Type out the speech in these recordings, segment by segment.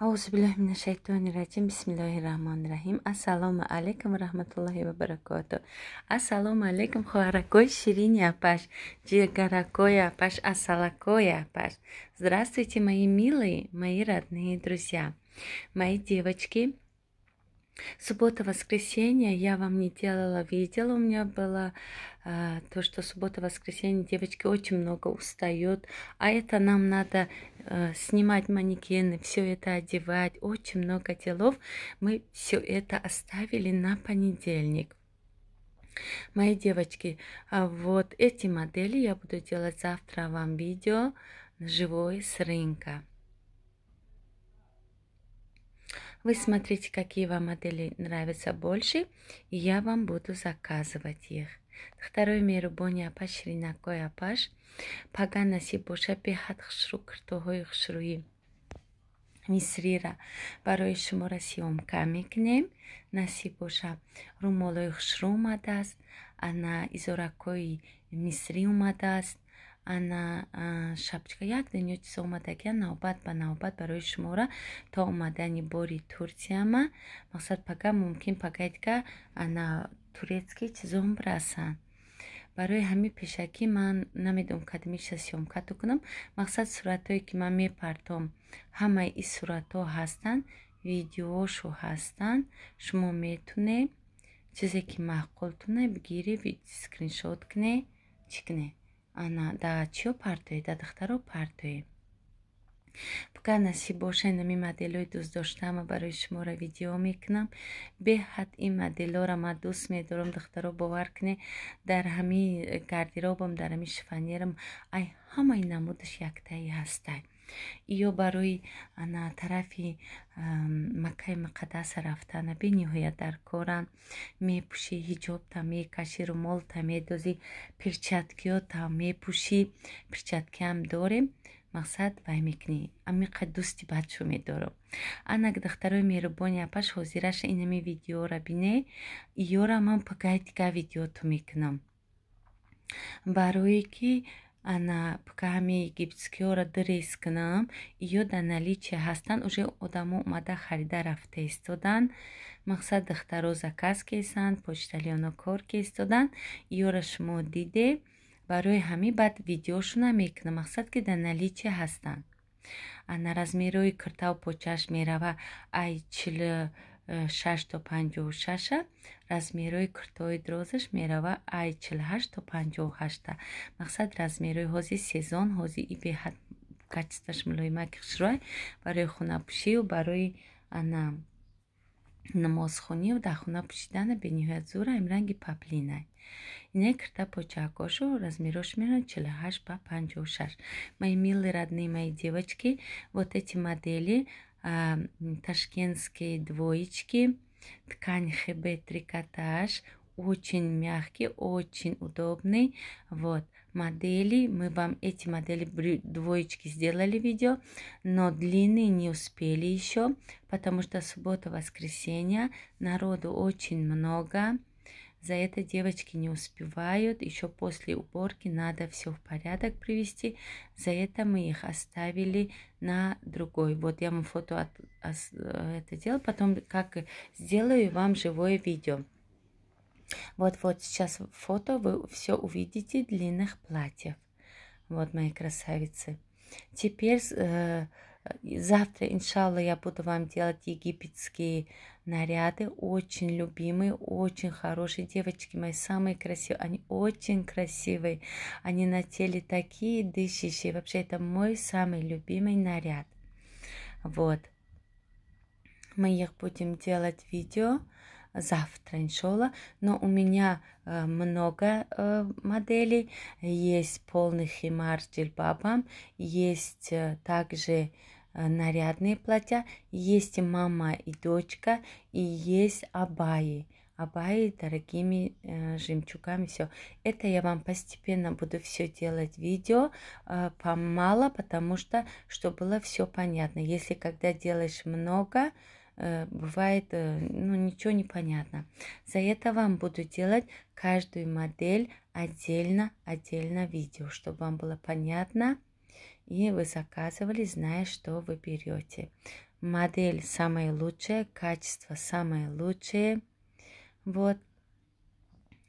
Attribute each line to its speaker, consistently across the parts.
Speaker 1: Аузубилляхиминашайтонирраджим, бисмиллахиррахманиррахим. Ассаламу алейкум, рахматуллахи ва баракату. Ассаламу алейкум, хуаракой ширини апаш, джигаракой апаш, асалакой апаш. Здравствуйте, мои милые, мои родные друзья, мои девочки, Суббота-воскресенье я вам не делала видео, у меня было э, то, что суббота-воскресенье девочки очень много устают, а это нам надо э, снимать манекены, все это одевать, очень много делов. Мы все это оставили на понедельник. Мои девочки, а вот эти модели я буду делать завтра вам видео живой с рынка. Вы смотрите, какие вам модели нравятся больше, и я вам буду заказывать их. Второй меру боня апаш ринакой апаш. Пага наси боша пехат хшру хшруи. мисрира барои шумора сиёмка мекунем насиб бошад румолои хушро ана изоракои мисрӣ омадааст ана шапчка як дин ё чиз омадаги а навбат ба навбат барои шумора то омадани бори турсияма мақсад пага мумкин пагай дига ана турецки чизом браса барои ҳамин пешакӣ ман намедонам кадмиша сёмкату кунам мақсад суратҳое ки ман мепартом ҳамаи и суратҳо ҳастанд видеошо ҳастанд шумо метунед чизе ки маъқултуна бигири скриншот кунед чи кунед ана да чиё партое да духтаро партое пука насиб боша инами моделои дӯст доштаама барои шумора видео мекунам беҳад ин моделора ма дӯст медорам духтаро бовар кунӣ дар ҳамин гардиробам дар ҳамин шифанерам ай ҳамаи намудаш яктаи ҳастай ё барои на тарафи маккаи муқаддас рафтана бениҳоят дар корам мепӯшӣ ҳиҷобта мекашӣ румолта медозӣ перчаткиота мепӯшӣ перчаткиам дорем мақсад вай мекунӣ амиқад дӯсти бачо медорам анак духтарои меҳрубони апаш ҳозираша инами видеора бине ёра ман пагай дига видеото мекунам барое ки ана пкаами гипскиора дрес кунам ё дар наличие ҳастанд уже одамо омада харида рафта истодан мақсад дахтаро заказ кесанд почталиёно кор кеистоданд ёра шумо диде барои ҳамин баъд видеошуна мекунам мақсад ки дар наличие ҳастанд ана размерои киртав почаш мерава ай чил 6 то 56 размерҳои куртаҳои дрозаш мерава ай 48 то 58 мақсад размерҳои ҳози сезон ҳози и беҳад качисташ мулоимаки хишрой барои хунапӯшию барои ана намозхонию дар хуна пӯшидана бениҳоят зур ам ранги паплина инай кирта почаакошу размерош мерон 48 ба 56 ма милли роднимаи девочки вот эти модели А, ташкентские двоечки, ткань ХБ трикотаж, очень мягкий, очень удобный. Вот, модели, мы вам эти модели двоечки сделали видео, но длинные не успели еще, потому что суббота-воскресенье, народу очень много. За это девочки не успевают, еще после уборки надо все в порядок привести. За это мы их оставили на другой. Вот я вам фото от, от, а, э, это делал потом как сделаю вам живое видео. Вот-вот сейчас фото, вы все увидите длинных платьев. Вот мои красавицы. Теперь э, завтра, иншалла, я буду вам делать египетские наряды очень любимые, очень хорошие. Девочки мои самые красивые, они очень красивые. Они на теле такие дышащие. Вообще это мой самый любимый наряд. Вот. Мы их будем делать видео завтра, иншалла. Но у меня э, много э, моделей. Есть полный химар с джельбабом. Есть э, также Э, нарядные платья, есть мама и дочка, и есть абаи. Абаи дорогими э, жемчугами, все. Это я вам постепенно буду все делать видео э, помало, потому что, чтобы было все понятно. Если когда делаешь много, э, бывает, э, ну, ничего не понятно. За это вам буду делать каждую модель отдельно, отдельно видео, чтобы вам было понятно и вы заказывали, зная, что вы берете. Модель самая лучшая, качество самое лучшее. Вот,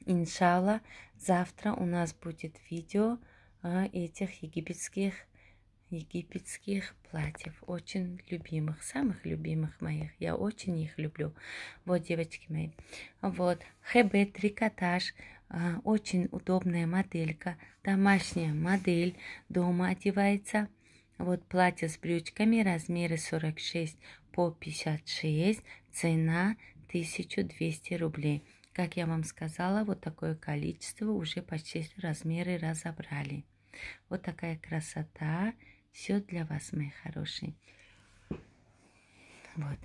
Speaker 1: иншалла, завтра у нас будет видео а, этих египетских египетских платьев, очень любимых, самых любимых моих. Я очень их люблю. Вот, девочки мои. Вот, хебе, трикотаж. А, очень удобная моделька, домашняя модель, дома одевается. Вот платье с брючками, размеры 46 по 56, цена 1200 рублей. Как я вам сказала, вот такое количество уже почти размеры разобрали. Вот такая красота. Все для вас, мои хорошие. Вот.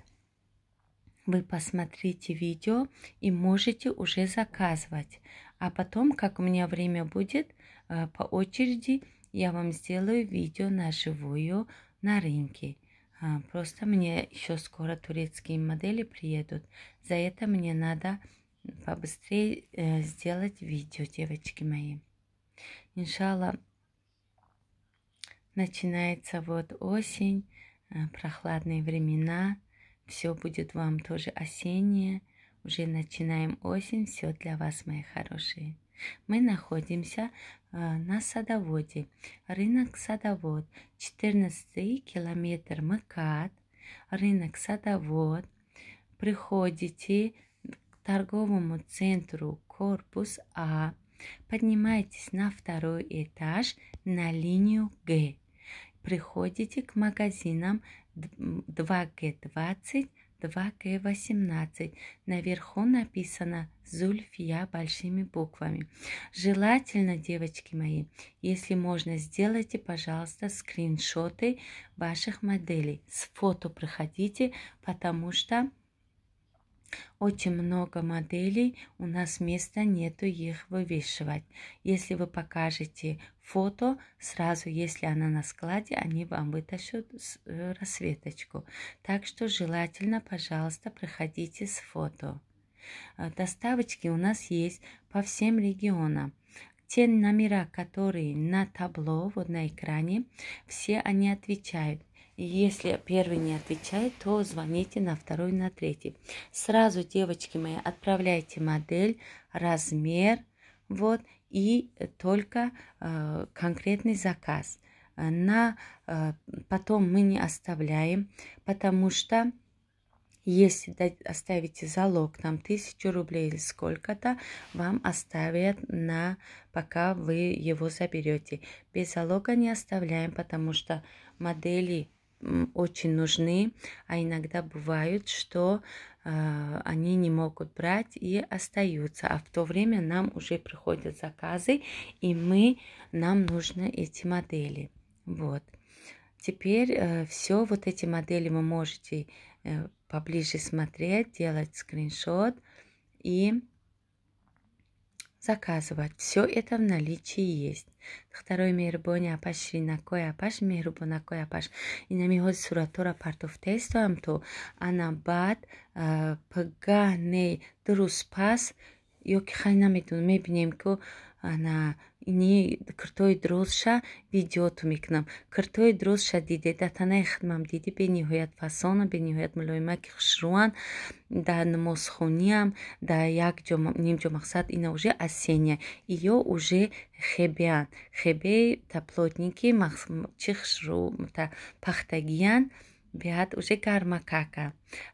Speaker 1: Вы посмотрите видео и можете уже заказывать. А потом, как у меня время будет, э, по очереди я вам сделаю видео на живую на рынке. А, просто мне еще скоро турецкие модели приедут. За это мне надо побыстрее э, сделать видео, девочки мои. Иншалла, начинается вот осень, э, прохладные времена. Все будет вам тоже осеннее. Уже начинаем осень, все для вас, мои хорошие. Мы находимся э, на садоводе. Рынок садовод, 14 километр МКАД, рынок садовод. Приходите к торговому центру корпус А, поднимаетесь на второй этаж на линию Г. Приходите к магазинам 2Г20, 2G18. Наверху написано «Зульфия» большими буквами. Желательно, девочки мои, если можно, сделайте, пожалуйста, скриншоты ваших моделей. С фото проходите, потому что очень много моделей, у нас места нету их вывешивать. Если вы покажете фото, сразу, если она на складе, они вам вытащат э, рассветочку. Так что желательно, пожалуйста, проходите с фото. Э, доставочки у нас есть по всем регионам. Те номера, которые на табло, вот на экране, все они отвечают – если первый не отвечает, то звоните на второй, на третий. Сразу, девочки мои, отправляйте модель, размер, вот, и только э, конкретный заказ. На э, потом мы не оставляем, потому что если оставите залог там тысячу рублей или сколько-то, вам оставят на пока вы его заберете. Без залога не оставляем, потому что модели очень нужны, а иногда бывают, что э, они не могут брать и остаются, а в то время нам уже приходят заказы, и мы, нам нужны эти модели. Вот. Теперь э, все вот эти модели вы можете э, поближе смотреть, делать скриншот и заказывать. Все это в наличии есть. دخترای مهربان اپش رینکای اپش مهربانکای اپش اینا میاد صورتها را پرتفته استم تو انا بعد پگه نه درست پس یا که خیلی نمیدونم میبینیم که ана ни киртои дурузша видеоту мекунам киртои дурузша диде да танаи хидмам диди бениҳоят фасона бениҳоят мулоимаки хушруан да намозхониам да як ҷо нимҷо мақсад ина уже осеня иё уже хебеан хебеи таплотники чи хушру пахтагиян биҳат уже гарма кака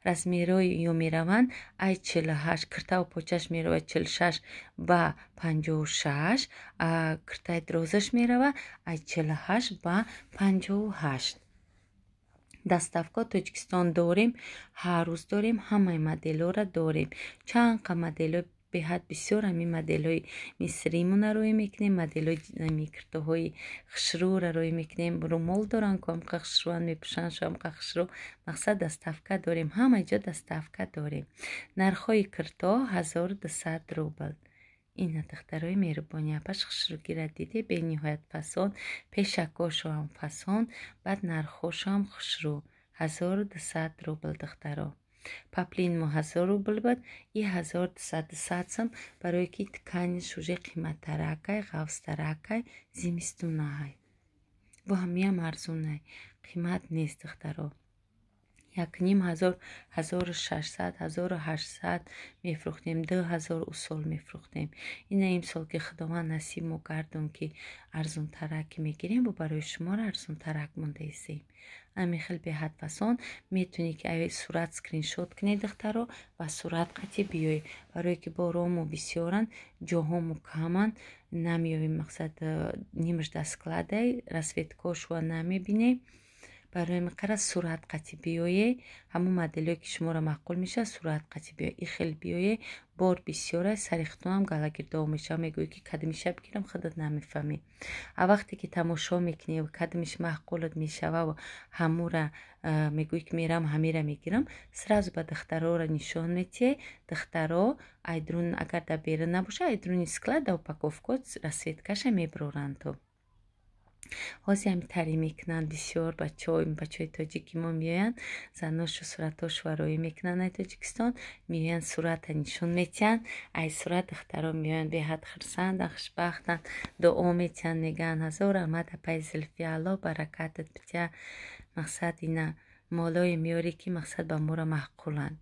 Speaker 1: размерои ё мераванд ай чилҳаш киртаву почаш мерава чилшаш ба панҷоу шаш киртаи дрозаш мерава ай чилҳаш ба панҷоу ҳашт дастафко тоҷикистон дорем ҳар рӯз дорем ҳамаи моделора дорем чанд қа моделои به حد بسیار همین مدل های مصری مون روی میکنیم مدل های میکرده های خشرو را روی میکنیم رو مول دارن که هم خشروان میپشن شو هم خشرو مقصد دستفکه داریم همه جا دستفکه داریم نرخوی کرتا هزار دست روبل این دخترهای میربانی پش خشرو گیره دیده به نهایت پسان پشکاشو هم پسان بعد نرخوش هم خشرو هزار دست روبل دخترها паплин мо ҳазор рубл буд и ҳазор дусад дусад сум барои ки ткани шуже қиматтаракай ғафстаракай зимистунаай ва ҳамиям арзунай қимат нест духтаро якним ҳазор ҳазору шашсад ҳазору ҳаштсад мефрӯхтем ду ҳазор усол мефрӯхтем ина имсол ки худованд насиб мо гардум ки арзунтарак мегирем ва барои шумор арзунтарак мондаистем ҳамин хел беҳадпасон метавонед ки ай сурат скриншот кунед духтарро ва сурат қатъи биёед барое ки боронмо бисёранд ҷоҳомо каманд намеёем мақсад э, нимаш дастклада расветкошва намебинем барои миқара суръат қатӣ биёе ҳамон моделое ки шуморо маъқул мешава суръат қатӣ биё и хел биёе бор бисёра сари хутунам галагирдов мешава мегӯе ки кадмиша бигирам худат намефаҳмӣ а вақте ки тамошо мекунӣ кадмиш маъқулат мешававу ҳамура мегӯе ки мерам ҳамира мегирам сразу ба духтароро нишон метиҳай духтаро айдрун агар дар берун набошад айдруни склада упаковко расветкаша мебироранд то ҳозиам тарӣ мекунанд бисёр бачои тоҷики мо меоянд заношу сураташу вароӣ мекунанд ай тоҷикистон меоянд сурата нишон метиҳанд ай сурат духтаро меоянд беҳад хурсанда хушбахтанд дуо метиҳанд мегӯянд ҳазор раҳмат апай зилфи алло баракатат бидя мақсад ина молое меорӣ ки мақсад ба мора маъқуланд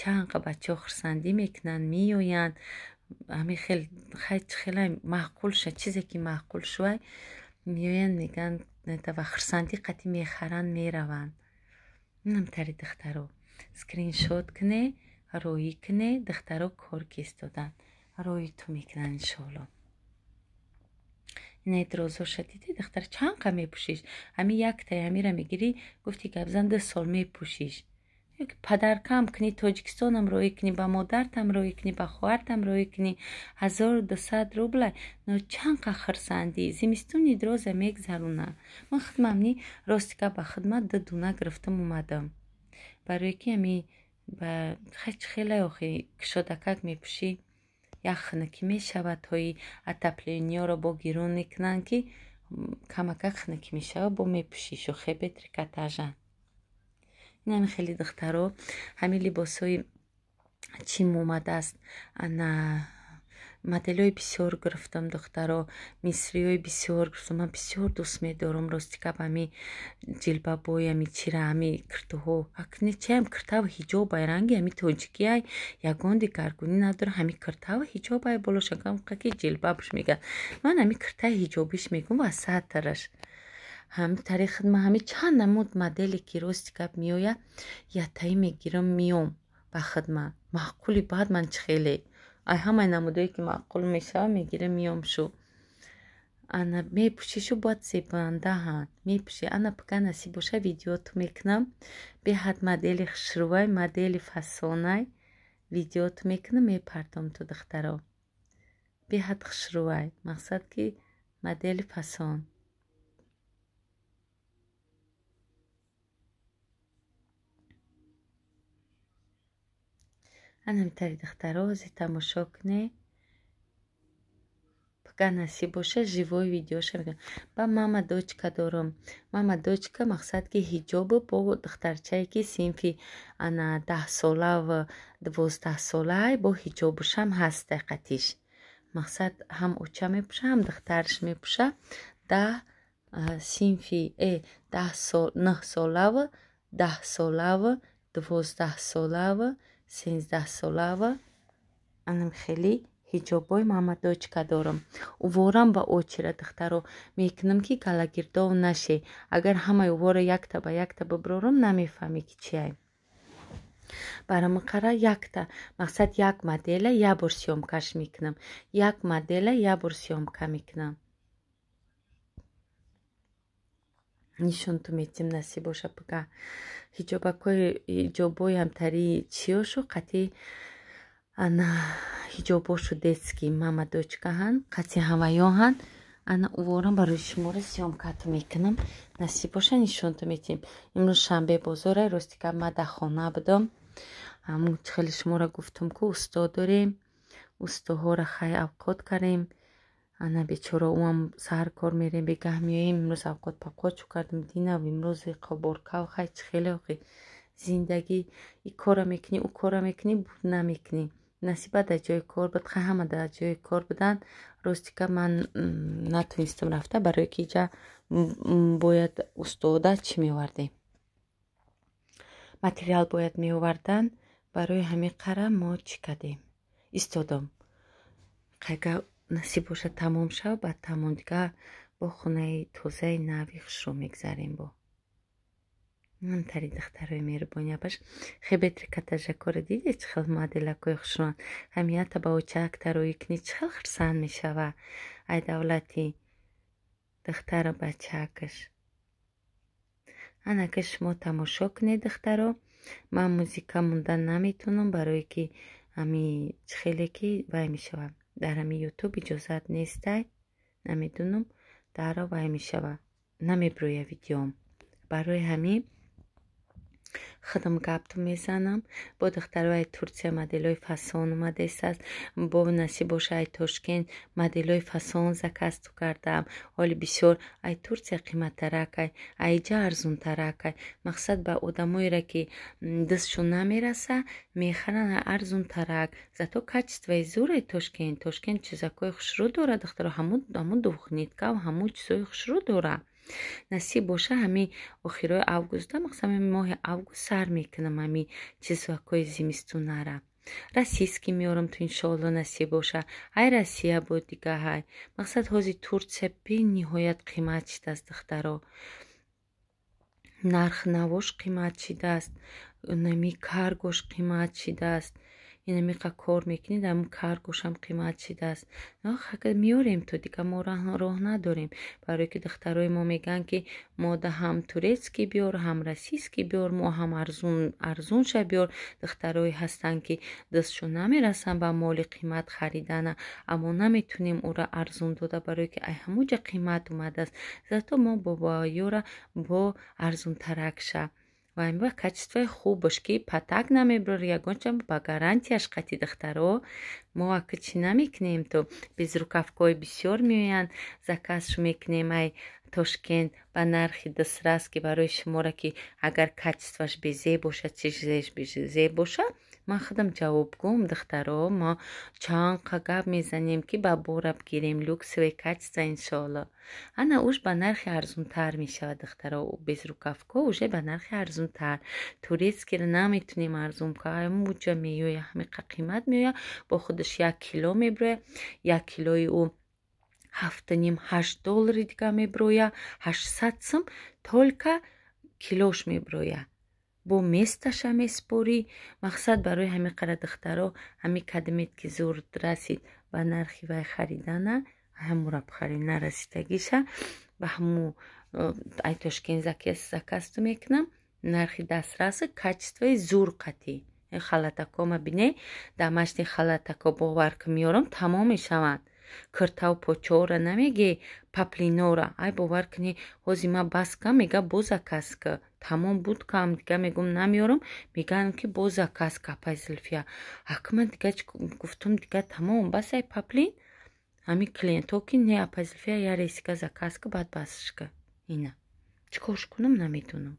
Speaker 1: чанқа бачо хурсандӣ мекунанд меоянд ҳами хел хач хелай маъқул шуда чизе ки маъқул шувай میوین میگن و خرسندی قطی میخرن میروند اینم تری دخترو سکرین شوت کنه روی کنه دخترو کار دادن روی تو میکنن شلو نه درازو شدیده دختر چند قمه پوشیش همی یک تای همی را میگیری گفتی که ده سال میپوشیش падар кам кни тоҷикистонамро екни ба модартамро екни ба хоҳартамро екни ҳазору дусад рубла но чанд қа хирсанди зимистуни дроза мегзарона ман хидмамни ростика ба хидмат ду дуна гирифтам умадам барое ки ами ба хач хеле охи кишодакак мепӯшӣ як хинакӣ мешавад тои атаплениёро бо гирун мекунанд ки камакак хинакӣ мешава бо мепӯшӣ шухе бетрикатажанд ями хеле духтаро ҳамин либосҳои чим омадааст на моделҳои бисёр гирифтам духтаро мисриҳои бисёр гирифтам ман бисёр дӯст медорам ростикаб ҳами ҷилбабои ами чира ҳами киртуҳо чаям киртава ҳиҷобай ранги ҳами тоҷикиай ягон дигаргунӣ надорам ҳами киртава ҳиҷобай болошакамқаки ҷилбабш мегӯяд ман ҳами киртаи ҳиҷобиш мегӯм васаттараш тарихаҳами чанд намуд модели ки рости гап меоя ятаи мегирам миём ба хидма маъқули баъд ман чӣ хеле ай ҳамаи намудое ки маъқул мешава мегира миём шу ана мепӯши шу бояд зебанда ҳа мепӯши ана пука насиб боша видеоту мекунам беҳад модели хушрувай модели фасонай видеоту мекунам мепардом ту духтаро беҳад хушрувай мақсад ки модели фасон анамитари духтаро ози тамошо куне пака насиб боша живои видеоша мекуна ба мама дочка дорам мама дочка мақсад ки ҳиҷобу бо духтарчае ки синфи ана даҳсола ва дувоздаҳсолаи бо ҳиҷобушам ҳаст ҳақатиш мақсад ҳам оча мепуша ҳам духтарш мепуша да синфи э даҳсол наҳсолава даҳсолава дувоздаҳсолава сенздаҳсола ва анам хеле ҳиҷобои маҳмадочка дорам уворам ба очира духтаро мекунам ки калагирдов наше агар ҳамаи уворо якта ба якта биброром намефаҳмӣ ки чиай барамиқара якта мақсад як модела я бор сиёмкаш мекунам як модела я бор сиёмка мекунам нишонту метим насиб боша пука ҳиҷобакои ҳиҷобои ҳамтарии чиёшу қатӣ ана ҳиҷобошу детски мама дочка ҳан қатӣ ҳамаё ҳан ана уворам барои шумора сиёмкату мекунам насиб боша нишонту метим имрӯз шанбе бозора рости гап мада хона будам ҳамун чи хеле шумора гуфтум ку устод дорем устоҳоро хай авқот карем ана бечора умам саар кормере бегамия имрз авкот покочу кардым дина имрузи кобор кавхайчи хелехи зиндаги и корамекни у корамекни бунамекни насибада жой корбут хаамада жой корбудан ростика ман на ту инстим рафта барыки жа боят устода чиме варди материал боят мевардан барои ами кара мочикади истодом кайга насиб бошад тамом шав ба тамом дига бо хонаи тозаи нави хушро мегзарем бо антари дахтарои меҳрубони абаш хе бетри катажакоро диде чи хел маделакои хушрон ҳамиата ба очактару икни чи хел хирсанд мешава ай давлати дахтару бачакаш анака шумо тамошо кунед дахтаро ман музика мондан наметонам барое ки ами чи хеле ки вай мешавам дар ҳами ютуб иҷозат нестай намедунам дара вай мешава намеброя видеом барои ҳамин خدم گپت میزنم با دخترهای ترسیه مدلوی فسان اومده است با نصیب باشه ای تشکین مدلوی فسان زکست کردم حالی بسیار ای ترسیه قیمت ترکه ای جا ارزون ترکه مقصد به ادموی را که دستشون نمیرسه میخرن ارزون ترک زتو کچست و زور ای تشکین تشکین چیزکوی خوش رو داره دخترها همون دوخنیت کم همون چیزوی خوش رو داره насиб боша ҳами охирои августа мақсами моҳи август сар мекунам ҳами чизакои зимистонара расиски меёрам ту иншоалло насиб боша ай россия бо дига ҳай мақсад ҳози турсия бениҳоят қимат шидааст дахтаро нарх навош қимат шидааст нами каргош қимат шидааст инамиқа кор мекунед аму кар гӯшам қимат шидааст миёрем то дига мо роҳ надорем барое ки духтарои мо меган ки мода ҳам турецкӣ биёр ҳам расиски биёр мо ҳам арзунша биёр духтарое ҳастанд ки дастшон намерасанд ба моли қимат харидана аммо наметунем ӯра арзун дода барое ки ай ҳамуҷа қимат омадааст зато мо бобоёра бо арзунтаракша бо ва ба качествои хуб бош ки патак намебурор ягонча ба гарантияш қати духтаро мо акичи намекунем то безрукавкои бисёр меоянд заказшу мекунем ай тошкент ба нархи дусрас ки барои шумора ки агар качествоаш безе бошад чи зебоша ман худам ҷавоб гум духтаро мо чанқа гап мезанем ки ба бора бгирем люксове качество иншоалло ана уж ба нархи арзунтар мешавад духтаро без рукавко уже ба нархи арзунтар турецкиро наметунем арзун кунам буҷа меёя ҳамиқа қимат меоя бо худаш як кило меброя як килои ӯ ҳафтаним ҳашт доллари дига меброя ҳаштсад сум толка килош меброя бо месташа меспорӣ мақсад барои ҳами қара духтаро ҳами кадмед ки зур расид ва нархи вай харидана ҳамурабхари нарасидагиша ба ҳму э, айтошкин заказту мекунам нархи дастраса качествои зур қатӣ халатакома бине дар машни халатако боварка миёрам тамом мешавад кӯртав почора намегӣ паплинора ай бовар кунӣ ҳози ма баска мега бо заказка тамом буд кам дига мегум намёрам мегӯям ки бо заказ капа зилфия акман дига гуфтум дига тамом басай паплин ҳамин клиенто ки не апа зилфия я ресика заказ ка баъд басшка ина чӣ корш кунам намедунам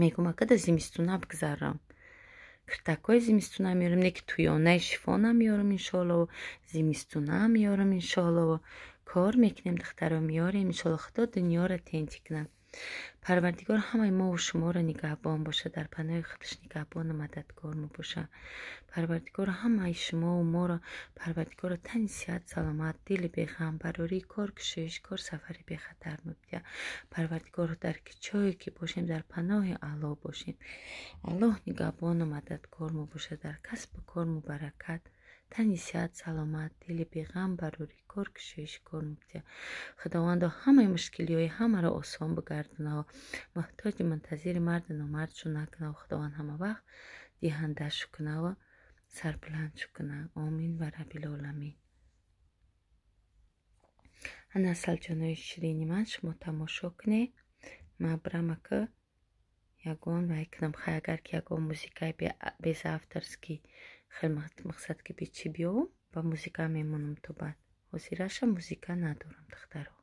Speaker 1: мегум акада зимистуна бигзарам киртакҳои зимистуна меёрам не ки туёнаи шифона меёрам иншоаллаво зимистуна меёрам иншоаллаво кор мекунем духтаро меёрем иншоалла худо дунёро тенҷ кунад парвардигор ҳамаи мову шуморо нигаҳбон боша дар паноҳи худаш нигаҳбону мададгор мебоша парвардигор ҳамаи шумову моро парвардигоро тани сиҳат саломат дили беғам барории кор кушоиш кор сафари бехатар мебидя парвардигоро дар кичое ки бошем дар паноҳи ало бошем аллоҳ нигаҳбону мададгор мебоша дар касбу кор мубаракат тани сиҳат саломат дили беғам барори кор кушоиш кор мубдия худовандо ҳамаи мушкилиҳои ҳамаро осон бигардонао муҳтоҷи мунтазири марду номард шу накунао худованд ҳамавақт диҳанда шу кунао сарбуланд шу куна омин ва рабилоламин анасалҷонои ширини ман шумо тамошо куне мабрамака ягон вайкунам хай агар ки ягон музикаи безавторский хеле мақсад ки бичи биёвам ба музика мемонам то баъд ҳозираша музика надорам дахтарҳо